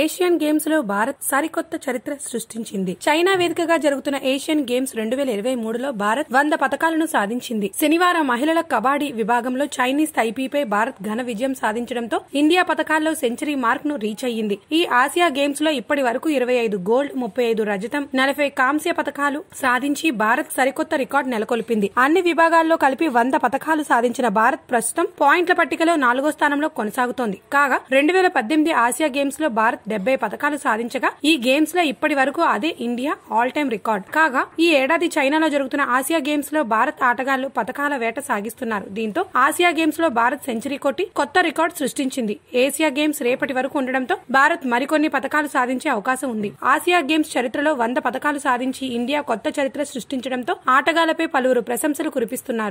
Asian games లో భారత్ సరికొత్త చరిత్ర సృష్టించింది చైనా వేదికగా జరుగుతున్న ఏషియన్ గేమ్స్ రెండు వేల ఇరవై మూడులో భారత్ వంద పథకాలను సాధించింది శనివారం మహిళల కబాడీ విభాగంలో చైనీస్ తైపీపై భారత్ ఘన విజయం సాధించడంతో ఇండియా పథకాల్లో సెంచరీ మార్క్ ను రీచ్ అయ్యింది ఈ ఆసియా గేమ్స్ లో ఇప్పటి వరకు ఇరవై ఐదు గోల్డ్ ముప్పై ఐదు రజతం నలభై కాంస్య పథకాలు సాధించి భారత్ సరికొత్త రికార్డు నెలకొల్పింది అన్ని విభాగాల్లో కలిపి వంద పథకాలు సాధించిన భారత్ ప్రస్తుతం పాయింట్ల పట్టికలో నాలుగో స్థానంలో కొనసాగుతోంది కాగా రెండు వేల పద్దెనిమిది ఆసియా గేమ్స్ లో భారత్ భారత్ డెబ్బై పథకాలు సాధించగా ఈ గేమ్స్ లో ఇప్పటి వరకు అదే ఇండియా ఆల్ టైమ్ రికార్డ్ కాగా ఈ ఏడాది చైనాలో జరుగుతున్న ఆసియా గేమ్స్ లో భారత్ ఆటగాళ్లు పథకాల వేట సాగిస్తున్నారు దీంతో ఆసియా గేమ్స్ లో భారత్ సెంచరీ కొట్టి కొత్త రికార్డు సృష్టించింది ఏసియా గేమ్స్ రేపటి వరకు ఉండడంతో భారత్ మరికొన్ని పథకాలు సాధించే అవకాశం ఉంది ఆసియా గేమ్స్ చరిత్రలో వంద పథకాలు సాధించి ఇండియా కొత్త చరిత్ర సృష్టించడంతో ఆటగాళ్లపై పలువురు ప్రశంసలు కురిపిస్తున్నారు